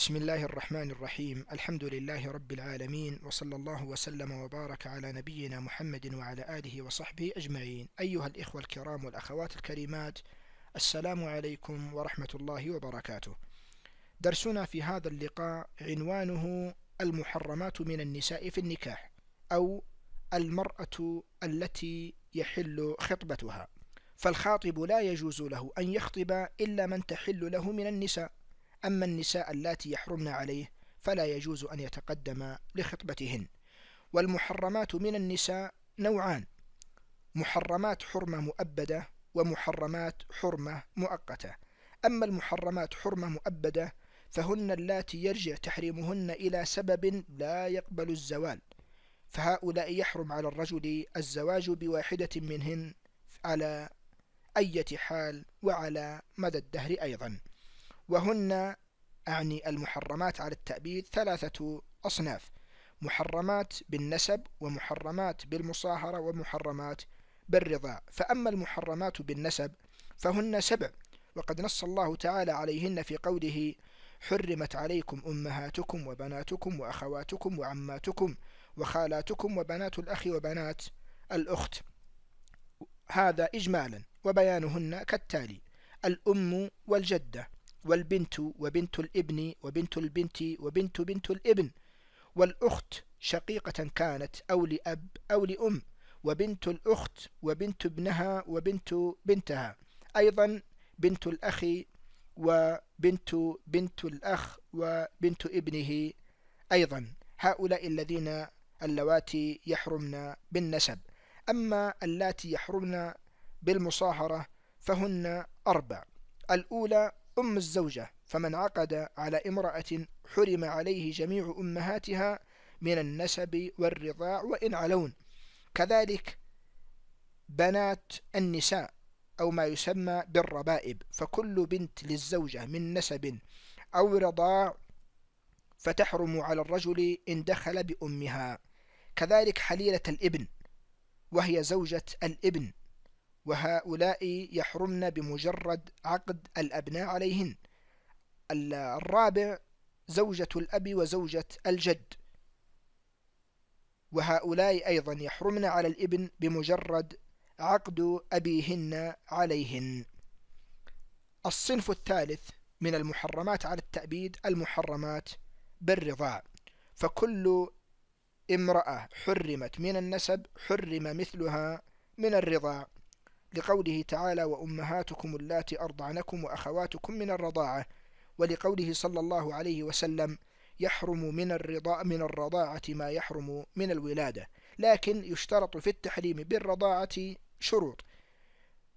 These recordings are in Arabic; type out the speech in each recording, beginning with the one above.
بسم الله الرحمن الرحيم الحمد لله رب العالمين وصلى الله وسلم وبارك على نبينا محمد وعلى آله وصحبه أجمعين أيها الإخوة الكرام والأخوات الكريمات السلام عليكم ورحمة الله وبركاته درسنا في هذا اللقاء عنوانه المحرمات من النساء في النكاح أو المرأة التي يحل خطبتها فالخاطب لا يجوز له أن يخطب إلا من تحل له من النساء أما النساء اللاتي يحرمن عليه فلا يجوز أن يتقدم لخطبتهن والمحرمات من النساء نوعان محرمات حرمة مؤبدة ومحرمات حرمة مؤقتة أما المحرمات حرمة مؤبدة فهن اللاتي يرجع تحريمهن إلى سبب لا يقبل الزوال فهؤلاء يحرم على الرجل الزواج بواحدة منهن على أية حال وعلى مدى الدهر أيضاً وهن أعني المحرمات على التأبيد ثلاثة أصناف محرمات بالنسب ومحرمات بالمصاهرة ومحرمات بالرضا فأما المحرمات بالنسب فهن سبع وقد نص الله تعالى عليهن في قوله حرمت عليكم أمهاتكم وبناتكم وأخواتكم وعماتكم وخالاتكم وبنات الأخ وبنات الأخت هذا إجمالا وبيانهن كالتالي الأم والجدة والبنت وبنت الابن وبنت البنت وبنت بنت الابن والأخت شقيقة كانت أو لأب أو لأم وبنت الأخت وبنت ابنها وبنت بنتها أيضا بنت الأخ وبنت بنت الأخ وبنت ابنه أيضا هؤلاء الذين اللواتي يحرمن بالنسب أما اللاتي يحرمن بالمصاهرة فهن أربع الأولى أم الزوجة فمن عقد على امرأة حرم عليه جميع أمهاتها من النسب والرضاع وإن علون كذلك بنات النساء أو ما يسمى بالربائب فكل بنت للزوجة من نسب أو رضاع فتحرم على الرجل إن دخل بأمها كذلك حليلة الابن وهي زوجة الابن وهؤلاء يحرمن بمجرد عقد الأبناء عليهن الرابع زوجة الأب وزوجة الجد وهؤلاء أيضا يحرمن على الابن بمجرد عقد أبيهن عليهن الصنف الثالث من المحرمات على التأبيد المحرمات بالرضاع فكل امرأة حرمت من النسب حرم مثلها من الرضاع لقوله تعالى وأمهاتكم اللاتي أرضعنكم وأخواتكم من الرضاعة ولقوله صلى الله عليه وسلم يحرم من الرضاء من الرضاعة ما يحرم من الولادة لكن يشترط في التحريم بالرضاعة شروط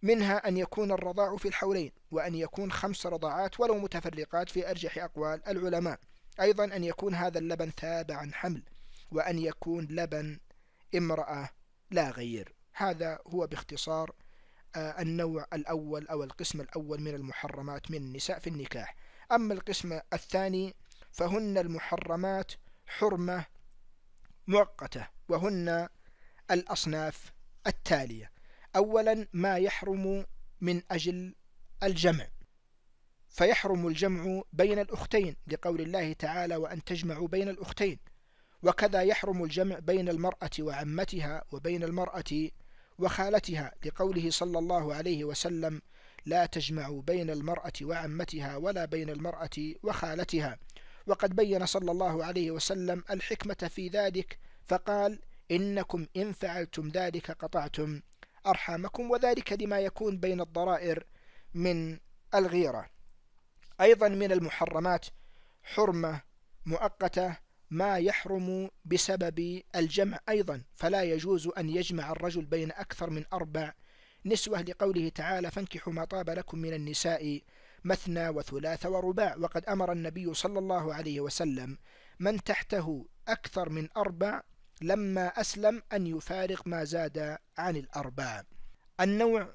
منها أن يكون الرضاع في الحولين وأن يكون خمس رضاعات ولو متفرقات في أرجح أقوال العلماء أيضا أن يكون هذا اللبن ثاب عن حمل وأن يكون لبن امرأة لا غير هذا هو باختصار آه، النوع الأول أو القسم الأول من المحرمات من النساء في النكاح أما القسم الثاني فهن المحرمات حرمة مؤقتة وهن الأصناف التالية أولا ما يحرم من أجل الجمع فيحرم الجمع بين الأختين لقول الله تعالى وأن تجمعوا بين الأختين وكذا يحرم الجمع بين المرأة وعمتها وبين المرأة وخالتها لقوله صلى الله عليه وسلم لا تجمع بين المرأة وعمتها ولا بين المرأة وخالتها وقد بين صلى الله عليه وسلم الحكمة في ذلك فقال إنكم إن فعلتم ذلك قطعتم أرحامكم وذلك لما يكون بين الضرائر من الغيرة أيضا من المحرمات حرمة مؤقتة ما يحرم بسبب الجمع أيضا فلا يجوز أن يجمع الرجل بين أكثر من أربع نسوة لقوله تعالى فانكحوا ما طاب لكم من النساء مثنى وثلاث ورباع وقد أمر النبي صلى الله عليه وسلم من تحته أكثر من أربع لما أسلم أن يفارق ما زاد عن الأربع النوع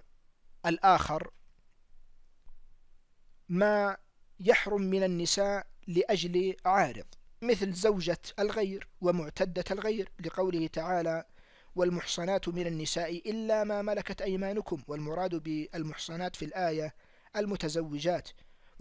الآخر ما يحرم من النساء لأجل عارض مثل زوجة الغير ومعتدة الغير لقوله تعالى والمحصنات من النساء إلا ما ملكت أيمانكم والمراد بالمحصنات في الآية المتزوجات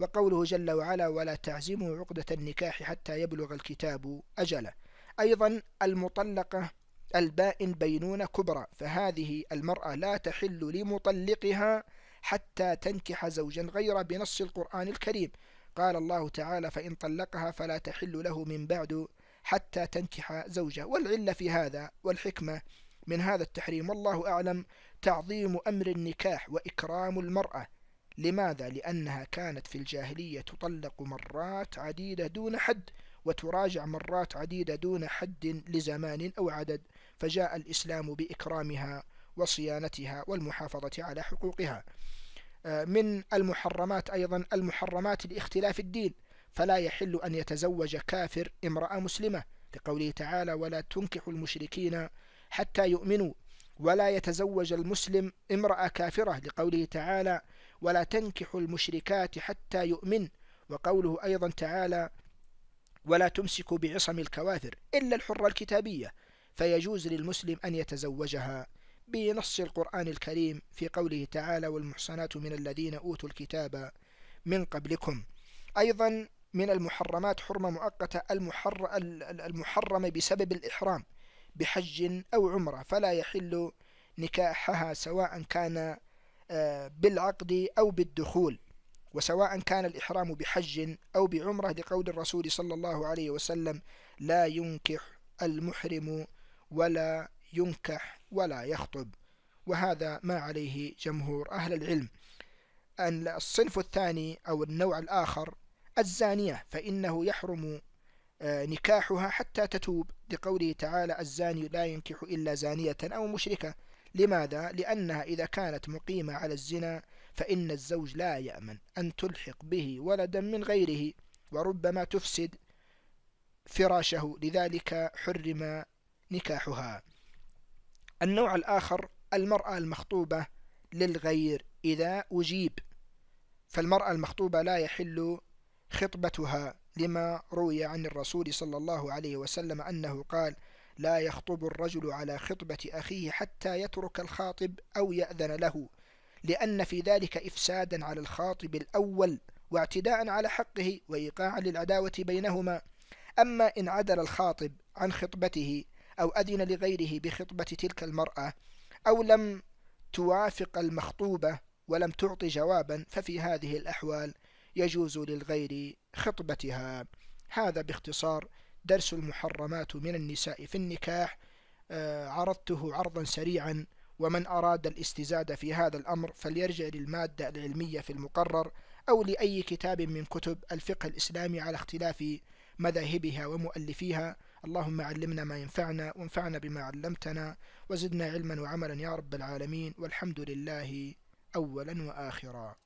وقوله جل وعلا ولا تعزموا عقدة النكاح حتى يبلغ الكتاب أجلا أيضا المطلقة البائن بينونة كبرى فهذه المرأة لا تحل لمطلقها حتى تنكح زوجا غيره بنص القرآن الكريم قال الله تعالى فإن طلقها فلا تحل له من بعد حتى تنكح زوجه والعلة في هذا والحكمة من هذا التحريم والله أعلم تعظيم أمر النكاح وإكرام المرأة لماذا؟ لأنها كانت في الجاهلية تطلق مرات عديدة دون حد وتراجع مرات عديدة دون حد لزمان أو عدد فجاء الإسلام بإكرامها وصيانتها والمحافظة على حقوقها من المحرمات أيضا المحرمات لاختلاف الدين فلا يحل أن يتزوج كافر امرأة مسلمة لقوله تعالى ولا تنكح المشركين حتى يؤمنوا ولا يتزوج المسلم امرأة كافرة لقوله تعالى ولا تنكح المشركات حتى يؤمن وقوله أيضا تعالى ولا تمسك بعصم الكواثر إلا الحرة الكتابية فيجوز للمسلم أن يتزوجها بنص القرآن الكريم في قوله تعالى والمحصنات من الذين أوتوا الكتاب من قبلكم أيضا من المحرمات حرمة مؤقتة المحر المحرمة بسبب الإحرام بحج أو عمرة فلا يحل نكاحها سواء كان آه، بالعقد أو بالدخول وسواء كان الإحرام بحج أو بعمرة لقول الرسول صلى الله عليه وسلم لا ينكح المحرم ولا ينكح ولا يخطب وهذا ما عليه جمهور أهل العلم أن الصنف الثاني أو النوع الآخر الزانية فإنه يحرم آه، نكاحها حتى تتوب لقوله تعالى الزاني لا ينكح إلا زانية أو مشركة لماذا؟ لأنها إذا كانت مقيمة على الزنا فإن الزوج لا يأمن أن تلحق به ولدا من غيره وربما تفسد فراشه لذلك حرم نكاحها النوع الآخر المرأة المخطوبة للغير إذا أجيب فالمرأة المخطوبة لا يحل خطبتها لما روي عن الرسول صلى الله عليه وسلم أنه قال لا يخطب الرجل على خطبة أخيه حتى يترك الخاطب أو يأذن له لأن في ذلك إفسادا على الخاطب الأول واعتداء على حقه وإيقاعا للعداوة بينهما أما إن عدل الخاطب عن خطبته أو أذن لغيره بخطبة تلك المرأة أو لم توافق المخطوبة ولم تعطي جوابا ففي هذه الأحوال يجوز للغير خطبتها هذا باختصار درس المحرمات من النساء في النكاح آه، عرضته عرضا سريعا ومن أراد الاستزادة في هذا الأمر فليرجع للمادة العلمية في المقرر أو لأي كتاب من كتب الفقه الإسلامي على اختلاف مذاهبها ومؤلفيها اللهم علمنا ما ينفعنا وانفعنا بما علمتنا وزدنا علما وعملا يا رب العالمين والحمد لله أولا وآخرا